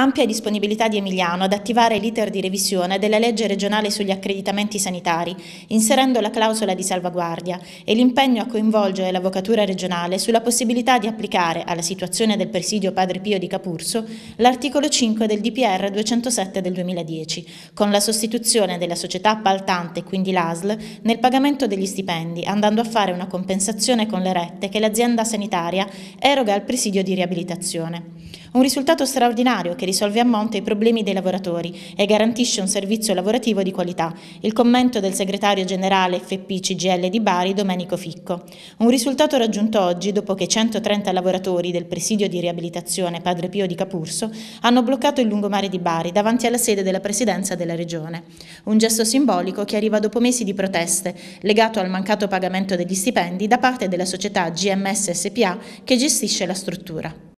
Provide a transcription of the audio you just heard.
ampia disponibilità di Emiliano ad attivare l'iter di revisione della legge regionale sugli accreditamenti sanitari, inserendo la clausola di salvaguardia e l'impegno a coinvolgere l'Avvocatura regionale sulla possibilità di applicare alla situazione del presidio Padre Pio di Capurso l'articolo 5 del DPR 207 del 2010, con la sostituzione della società appaltante, quindi l'ASL, nel pagamento degli stipendi, andando a fare una compensazione con le rette che l'azienda sanitaria eroga al presidio di riabilitazione. Un risultato straordinario che risolve a monte i problemi dei lavoratori e garantisce un servizio lavorativo di qualità. Il commento del segretario generale FPCGL di Bari, Domenico Ficco. Un risultato raggiunto oggi dopo che 130 lavoratori del presidio di riabilitazione Padre Pio di Capurso hanno bloccato il lungomare di Bari davanti alla sede della presidenza della regione. Un gesto simbolico che arriva dopo mesi di proteste legato al mancato pagamento degli stipendi da parte della società GMS SPA che gestisce la struttura.